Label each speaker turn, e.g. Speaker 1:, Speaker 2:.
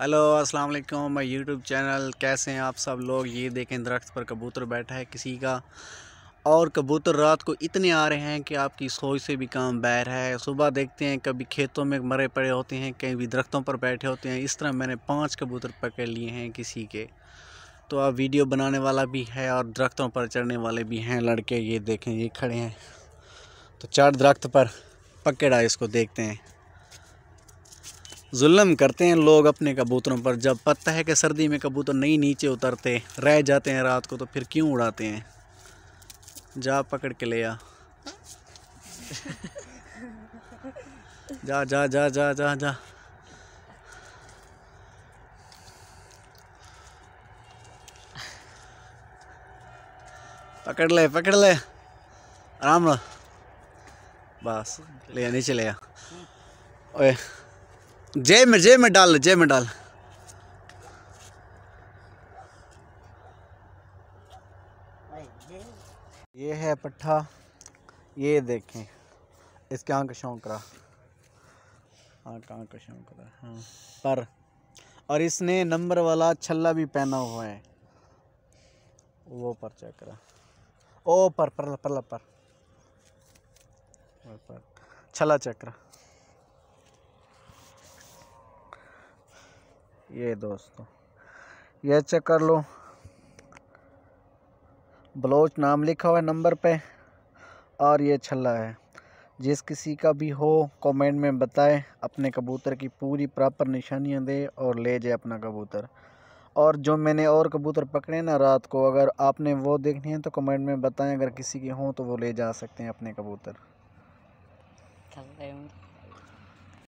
Speaker 1: hello अस्सलाम वालेकुम मैं यूट्यूब चैनल कैसे हैं आप सब लोग ये देखें दरख्त पर कबूतर बैठा है किसी का और कबूतर रात को इतने आ रहे हैं कि आपकी सोच से भी काम बैर है सुबह देखते हैं कभी खेतों में मरे पड़े होते हैं कहीं भी दरख्तों पर बैठे होते हैं इस तरह मैंने पाँच कबूतर पकड़ लिए हैं किसी के तो आप वीडियो बनाने वाला भी है और दरख्तों पर चढ़ने वाले भी हैं लड़के ये देखें ये खड़े हैं तो चार दरख्त पर पकड़ा इसको देखते हैं जुल्म करते हैं लोग अपने कबूतरों पर जब पता है कि सर्दी में कबूतर नहीं नीचे उतरते रह जाते हैं रात को तो फिर क्यों उड़ाते हैं जा पकड़ के ले आ जा जा जा जा जा जा पकड़ ले पकड़ ले आराम बस ले नीचे ले आ ओए जय में जय में डाल जय में डाल ये है पट्ठा ये देखें इसके आँख शौक रहा आँख आँख शौक रहा हाँ पर और इसने नंबर वाला छल्ला भी पहना हुआ है वो पर चेक करा ओ पर पर पर पर, पर, पर, पर छल्ला चेक करा ये दोस्तों ये चेक कर लो ब्लाउज नाम लिखा हुआ है नंबर पे और ये छल्ला है जिस किसी का भी हो कमेंट में बताएं अपने कबूतर की पूरी प्रॉपर निशानियाँ दे और ले जाए अपना कबूतर और जो मैंने और कबूतर पकड़े ना रात को अगर आपने वो देखनी है तो कमेंट में बताएं अगर किसी के हों तो वो ले जा सकते हैं अपने कबूतर